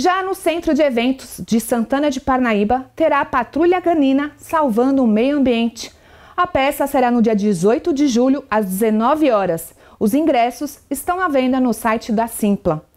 Já no centro de eventos de Santana de Parnaíba, terá a Patrulha Canina Salvando o Meio Ambiente. A peça será no dia 18 de julho, às 19 horas. Os ingressos estão à venda no site da Simpla.